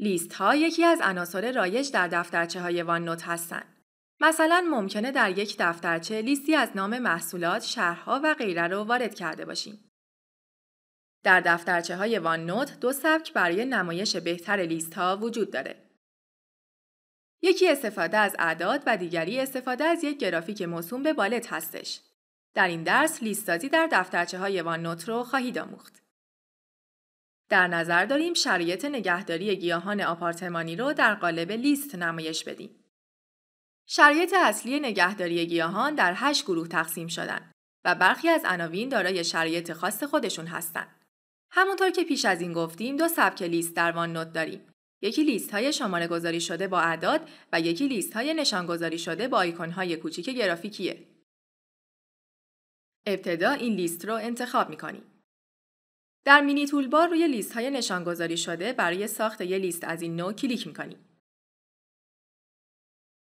لیست ها یکی از عناصر رایج در دفترچه های وان نوت هستند. مثلا ممکنه در یک دفترچه لیستی از نام محصولات، شهرها و غیره رو وارد کرده باشیم. در دفترچه های وان نوت دو سبک برای نمایش بهتر لیست ها وجود داره. یکی استفاده از اعداد و دیگری استفاده از یک گرافیک موسوم به بالت هستش. در این درس لیست در دفترچه های وان نوت رو خواهید آموخت. در نظر داریم شرایط نگهداری گیاهان آپارتمانی رو در قالب لیست نمایش بدیم. شرایط اصلی نگهداری گیاهان در 8 گروه تقسیم شدن و برخی از عناوین دارای شرایط خاص خودشون هستند. همونطور که پیش از این گفتیم دو سبک لیست در وان نوت داریم. یکی لیست های شماره گذاری شده با اعداد و یکی لیست های نشان گذاری شده با آیکون های کوچیک گرافیکیه. ابتدا این لیست رو انتخاب می در مینی بار روی لیست های نشانگذاری شده برای ساخت یک لیست از این نوع کلیک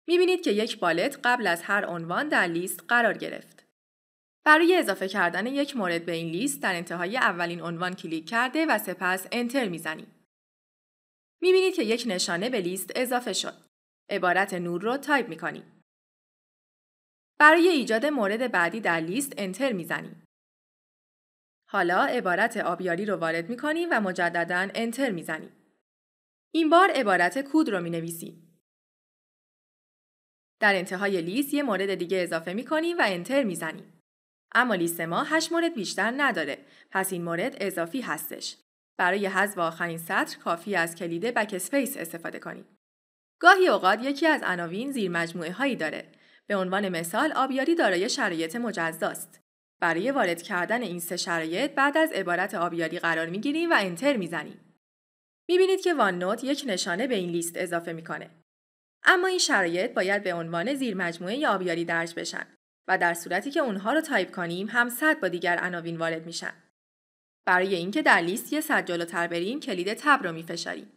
می بینید که یک بالت قبل از هر عنوان در لیست قرار گرفت. برای اضافه کردن یک مورد به این لیست در انتهای اولین عنوان کلیک کرده و سپس انتر می بینید که یک نشانه به لیست اضافه شد. عبارت نور رو تایپ کنید. برای ایجاد مورد بعدی در لیست انتر زنید. حالا عبارت آبیاری رو وارد می کنیم و مجددا انتر می زنیم. این بار عبارت کود رو می نویسیم. در انتهای لیست یه مورد دیگه اضافه می کنیم و انتر می زنیم. اما لیست ما 8 مورد بیشتر نداره پس این مورد اضافی هستش. برای حذف آخرین سطر کافی از کلید بک اسپیس استفاده کنیم. گاهی اوقات یکی از عناوین زیر مجموعه هایی داره. به عنوان مثال آبیاری دارای شرایط مجزاست. برای وارد کردن این سه شرایط بعد از عبارت آبیاری قرار میگیریم و انتر میزنیم. میبینید که وان نوت یک نشانه به این لیست اضافه میکنه. اما این شرایط باید به عنوان زیر مجموعه آبیاری درج بشن و در صورتی که اونها رو تایپ کنیم هم صد با دیگر عناوین وارد میشن. برای اینکه در لیست یه صد جلوتر بریم کلید تب رو میفشاریم.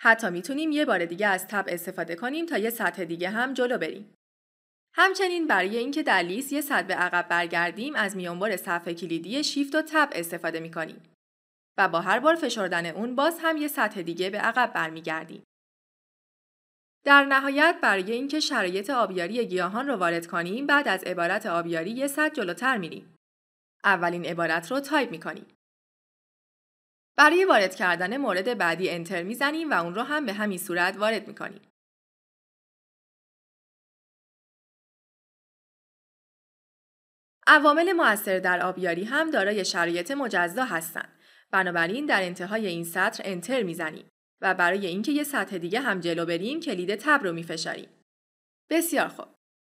حتی میتونیم یه بار دیگه از تب استفاده کنیم تا یه سطح دیگه هم جلو بریم. همچنین برای اینکه در لیست یه صد به عقب برگردیم از میانبار صفحه کلیدی شیفت و تب استفاده میکنیم و با هر بار فشردن اون باز هم یه سطح دیگه به عقب برمیگردیم. در نهایت برای اینکه شرایط آبیاری گیاهان رو وارد کنیم بعد از عبارت آبیاری یه سطح جلوتر میریم. اولین عبارت رو تایپ میکنیم. برای وارد کردن مورد بعدی انتر میزنیم و اون رو هم به همین صورت وارد میکنیم. عوامل موثر در آبیاری هم دارای شرایط مجزا هستند. بنابراین در انتهای این سطر انتر میزنیم و برای اینکه یه سطح دیگه هم جلو بریم کلید تب رو میفشاریم. بسیار خوب.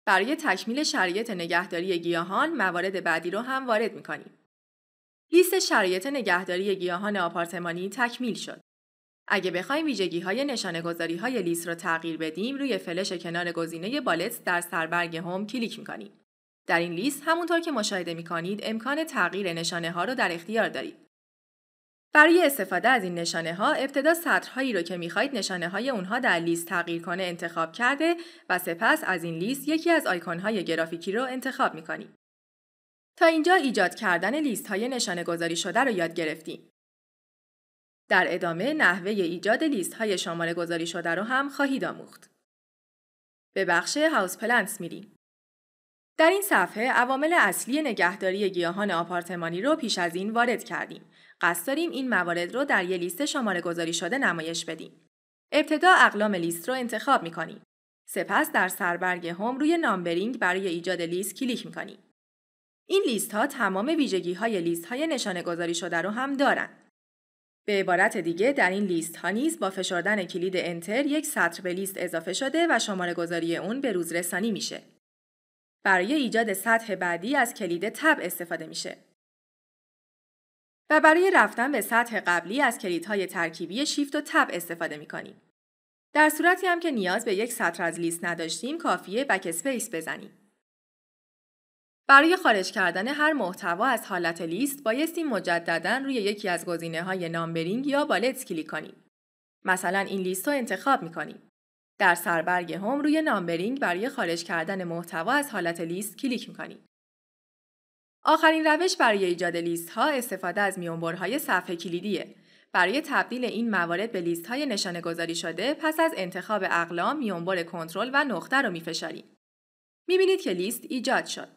برای تکمیل شرایط نگهداری گیاهان موارد بعدی رو هم وارد میکنیم. لیست شرایط نگهداری گیاهان آپارتمانی تکمیل شد. اگه بخوایم ویژگی های نشانه گذاری های لیست رو تغییر بدیم روی فلش کنار گزینه بالت در سربرگ هوم کلیک میکنیم. در این لیست همونطور که مشاهده می کنید امکان تغییر نشانه ها رو در اختیار دارید. برای استفاده از این نشانه ها ابتدا سطرهایی رو که میخواهید نشانه های اونها در لیست تغییر کنه انتخاب کرده و سپس از این لیست یکی از آیکن های گرافیکی رو انتخاب کنید. تا اینجا ایجاد کردن لیست های نشانه گذاری شده رو یاد گرفتیم. در ادامه نحوه ایجاد لیست های شماره گذاری شده رو هم خواهید آموخت. به بخش هاوس پلنس میریم. در این صفحه عوامل اصلی نگهداری گیاهان آپارتمانی رو پیش از این وارد کردیم. قصد داریم این موارد رو در یه لیست شماره گذاری شده نمایش بدیم. ابتدا اقلام لیست رو انتخاب می کنیم. سپس در سربرگ هم روی نامبرینگ برای ایجاد لیست کلیک می کنیم. این لیست ها تمام ویژگی های لیست های نشانه گذاری شده رو هم دارن. به عبارت دیگه در این لیست ها نیز با فشردن کلید انتر یک سطر به لیست اضافه شده و شماره گذاری اون به روز رسانی میشه. برای ایجاد سطح بعدی از کلید تب استفاده میشه. و برای رفتن به سطح قبلی از کلیدهای ترکیبی شیفت و تب استفاده میکنیم. در صورتی هم که نیاز به یک سطر از لیست نداشتیم کافیه بک اسپیس بزنیم. برای خارج کردن هر محتوا از حالت لیست بایستی مجددا روی یکی از گزینه های نامبرینگ یا بالت کلیک کنیم. مثلا این لیست رو انتخاب میکنیم. در سربرگ هم روی نامبرینگ برای خارج کردن محتوا از حالت لیست کلیک میکنید. آخرین روش برای ایجاد لیست ها استفاده از میانبرهای صفحه کلیدیه. برای تبدیل این موارد به لیست های نشانه گذاری شده پس از انتخاب اقلام میانبر کنترل و نقطه رو میفشاریم. میبینید که لیست ایجاد شد.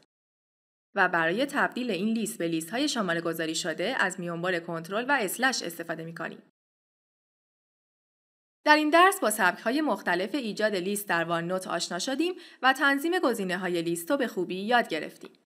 و برای تبدیل این لیست به لیست های شماره گذاری شده از میانبر کنترل و اسلش استفاده میکنیم. در این درس با سبک های مختلف ایجاد لیست در وان نوت آشنا شدیم و تنظیم گزینه های لیست رو به خوبی یاد گرفتیم.